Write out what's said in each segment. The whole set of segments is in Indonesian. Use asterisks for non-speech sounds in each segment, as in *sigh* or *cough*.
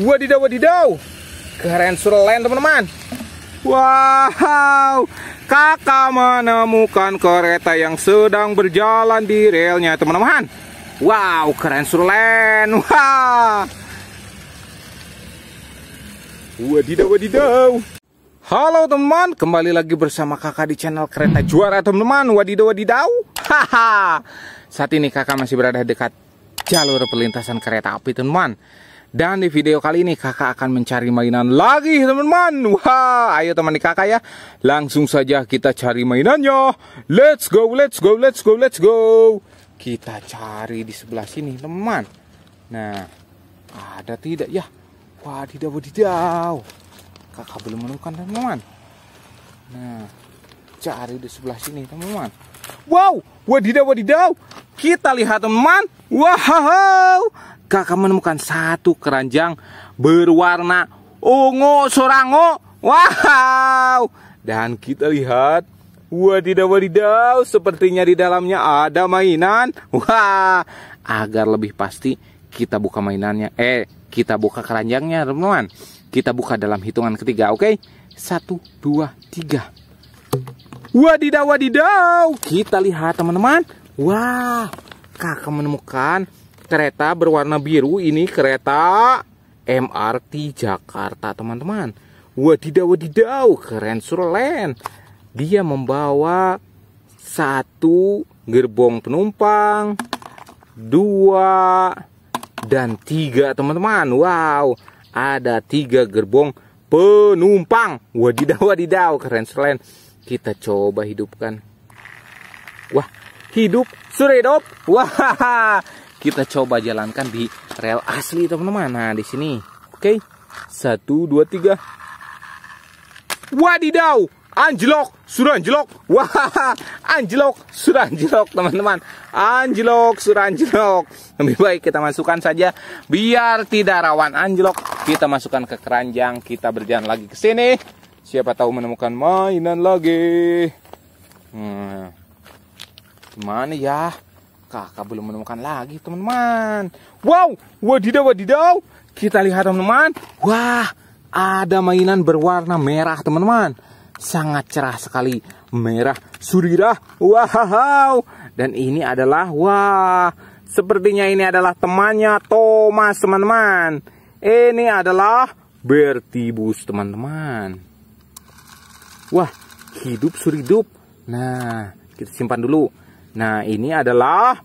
Wadidaw, wadidaw. Keren surlen teman-teman. Wow, kakak menemukan kereta yang sedang berjalan di relnya teman-teman. Wow, keren surlen. Wah. Wow. Wadidaw, wadidaw. Halo teman-teman, kembali lagi bersama kakak di channel Kereta Juara teman-teman. Wadidaw, wadidaw. Haha. Saat ini kakak masih berada dekat jalur perlintasan kereta api teman-teman. Dan di video kali ini kakak akan mencari mainan lagi teman-teman Wah ayo teman di kakak ya Langsung saja kita cari mainannya Let's go let's go let's go let's go Kita cari di sebelah sini teman Nah ada tidak ya Wadidaw wadidaw Kakak belum menemukan teman-teman Nah cari di sebelah sini teman-teman Wow, wadidaw wadidaw. Kita lihat teman. Wow, kakak menemukan satu keranjang berwarna ungu sorango. Wow. Dan kita lihat Wadidaw wadidaw Sepertinya di dalamnya ada mainan Wah Agar lebih pasti kita buka mainannya Eh kita buka keranjangnya teman Kita buka dalam hitungan ketiga oke okay? Satu dua tiga Wadidaw, wadidaw. Kita lihat teman-teman. Wah, kakak menemukan kereta berwarna biru. Ini kereta MRT Jakarta, teman-teman. Wadidaw, wadidaw. Keren surlen. Dia membawa satu gerbong penumpang, dua, dan tiga, teman-teman. Wow, ada tiga gerbong penumpang. Wadidaw, wadidaw. Keren surlen. Kita coba hidupkan. Wah, hidup, sudah hidup. Wah, *laughs* kita coba jalankan di rel asli teman-teman. Nah, di sini. Oke, satu, dua, tiga. Wadidaw, anjlok, sudah anjlok. Wah, *laughs* anjlok, sudah anjlok teman-teman. Anjlok, sudah anjlok. Lebih baik kita masukkan saja biar tidak rawan anjlok. Kita masukkan ke keranjang, kita berjalan lagi ke sini. Siapa tahu menemukan mainan lagi. Hmm. Mana ya? Kakak belum menemukan lagi, teman-teman. Wow, wadidaw, wadidaw. Kita lihat, teman-teman. Wah, ada mainan berwarna merah, teman-teman. Sangat cerah sekali. Merah, surirah, wow. Dan ini adalah, wah, sepertinya ini adalah temannya Thomas, teman-teman. Ini adalah Bertibus, teman-teman. Wah, hidup suridup. Nah, kita simpan dulu. Nah, ini adalah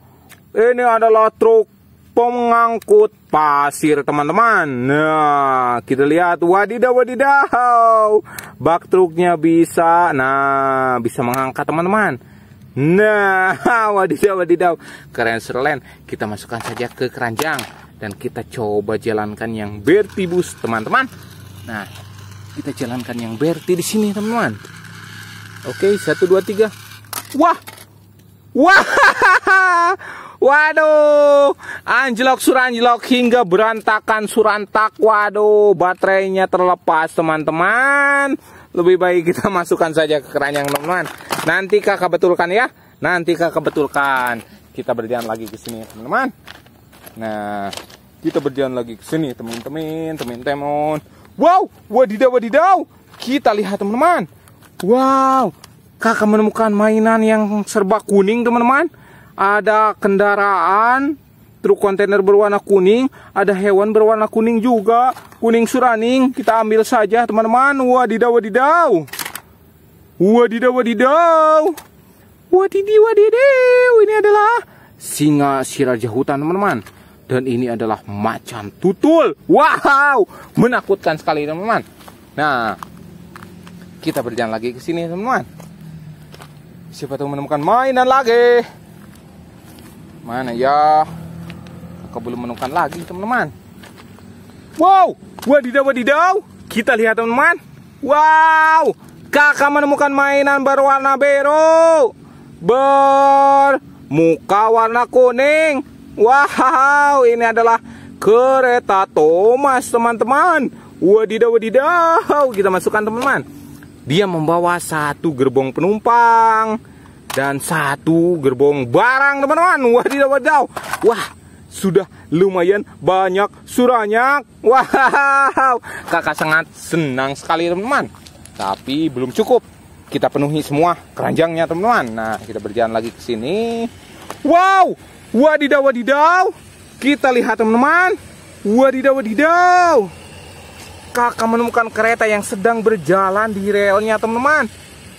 ini adalah truk pengangkut pasir teman-teman Nah kita lihat wadidaw wadidaw Bak truknya bisa Nah bisa mengangkat teman-teman Nah *laughs* wadidaw wadidaw Keren serlen Kita masukkan saja ke keranjang Dan kita coba jalankan yang bertibus teman-teman Nah kita jalankan yang berarti di sini teman-teman oke satu dua tiga wah wah *laughs* Waduh, anjlok suranjlok hingga berantakan surantak. Waduh, baterainya terlepas teman-teman. Lebih baik kita *laughs* masukkan saja ke keranjang teman-teman. Nanti kakak betulkan ya. Nanti kakak betulkan. Kita berjalan lagi ke sini teman-teman. Nah, kita berjalan lagi ke sini teman-teman, teman-teman. Wow, wadidaw wadidaw. Kita lihat teman-teman. Wow, kakak menemukan mainan yang serba kuning teman-teman. Ada kendaraan, truk kontainer berwarna kuning, ada hewan berwarna kuning juga, kuning suraning. Kita ambil saja teman-teman. Wadidaw wadidaw. Wadidaw wadidaw. Wadidaw wadidaw. Ini adalah singa si raja hutan teman-teman. Dan ini adalah macan tutul. Wow, menakutkan sekali teman-teman. Nah, kita berjalan lagi ke sini teman-teman. Siapa tahu menemukan mainan lagi. Mana ya? Aku belum menemukan lagi teman-teman. Wow, wadidaw wadidaw. Kita lihat teman-teman. Wow, kakak menemukan mainan berwarna biru bermuka warna kuning Wow, ini adalah kereta Thomas, teman-teman. Wadidaw, wadidaw. Kita masukkan, teman-teman. Dia membawa satu gerbong penumpang dan satu gerbong barang, teman-teman. Wadidaw, wadidaw. Wah, sudah lumayan banyak suranya. Wow, kakak sangat senang sekali, teman-teman. Tapi belum cukup. Kita penuhi semua keranjangnya, teman-teman. Nah, kita berjalan lagi ke sini. Wow, Wadidaw, wadidaw. Kita lihat teman-teman. Wadidaw, wadidaw. Kakak menemukan kereta yang sedang berjalan di relnya teman-teman.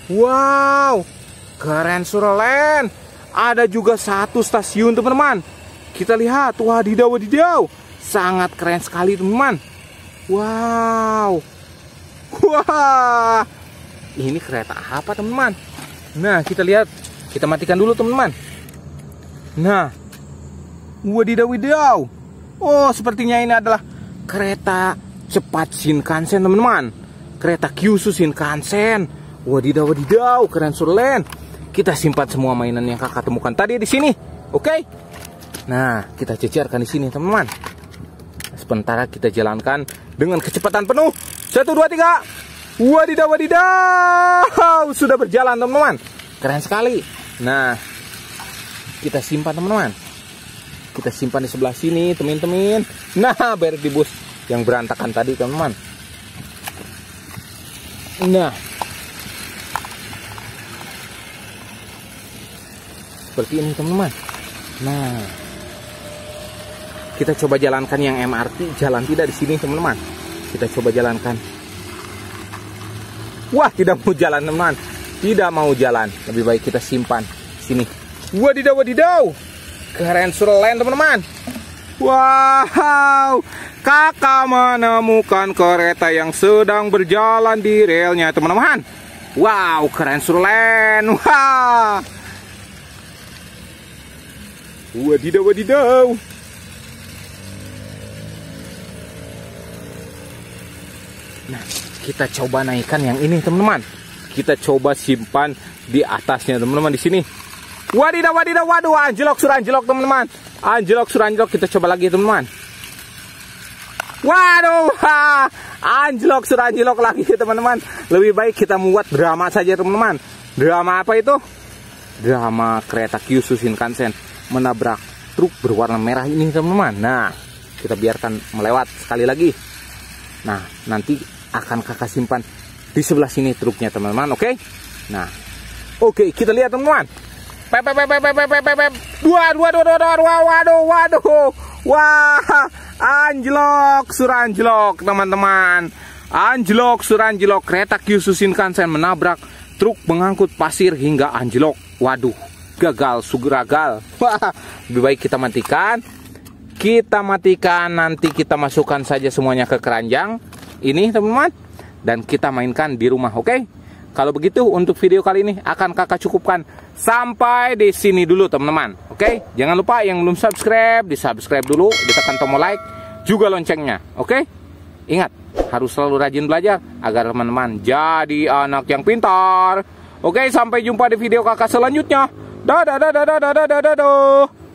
Wow, keren Suralen. Ada juga satu stasiun teman-teman. Kita lihat, wadidaw, wadidaw. Sangat keren sekali teman-teman. Wow. Wah. Ini kereta apa teman-teman? Nah, kita lihat. Kita matikan dulu teman-teman. Nah, Wadidaw, wadidaw Oh sepertinya ini adalah kereta cepat Shinkansen teman-teman Kereta Kyushu Shinkansen Wadidaw wadidaw keren surlen Kita simpan semua mainan yang kakak temukan tadi di sini Oke okay? Nah kita cecerkan di sini teman-teman Sementara kita jalankan dengan kecepatan penuh Satu dua tiga Wadidaw wadidaw Sudah berjalan teman-teman Keren sekali Nah kita simpan teman-teman kita simpan di sebelah sini temen-temen nah beres di bus yang berantakan tadi teman-teman nah seperti ini teman-teman nah kita coba jalankan yang MRT jalan tidak di sini teman-teman kita coba jalankan wah tidak mau jalan teman tidak mau jalan lebih baik kita simpan sini wadidaw wadidaw Keren Surlen teman-teman Wow Kakak menemukan kereta yang sedang berjalan di relnya teman-teman Wow keren Surlen *laughs* Wah wow. Wadidaw wadidaw Nah kita coba naikkan yang ini teman-teman Kita coba simpan di atasnya teman-teman di sini Wadidaw, wadidaw, waduh, anjlok, anjlok teman-teman. Anjlok, anjlok. kita coba lagi, teman-teman. Waduh, ha, anjlok, anjlok lagi, teman-teman. Lebih baik kita membuat drama saja, teman-teman. Drama apa itu? Drama kereta Kyushu Shinkansen menabrak truk berwarna merah ini, teman-teman. Nah, kita biarkan melewat sekali lagi. Nah, nanti akan kakak simpan di sebelah sini truknya, teman-teman, oke? Okay? Nah, oke, okay, kita lihat, teman-teman. Pep, pep, pep, pep, pep, pep, Dua, dua, dua, dua, dua, waduh, waduh. Wah, anjlok, suranjlok, teman-teman. Anjlok, suranjlok, kereta Kyushu kansen menabrak truk mengangkut pasir hingga anjlok. Waduh, gagal, sugeragal. Wah, lebih baik kita matikan. Kita matikan, nanti kita masukkan saja semuanya ke keranjang. Ini, teman-teman. Dan kita mainkan di rumah, oke? Okay? Kalau begitu, untuk video kali ini akan kakak cukupkan. Sampai di sini dulu teman-teman. Oke, jangan lupa yang belum subscribe, di-subscribe dulu, ditekan tombol like, juga loncengnya. Oke? Ingat, harus selalu rajin belajar agar teman-teman jadi anak yang pintar. Oke, sampai jumpa di video kakak selanjutnya. Dadah dadah dadah dadah dadah.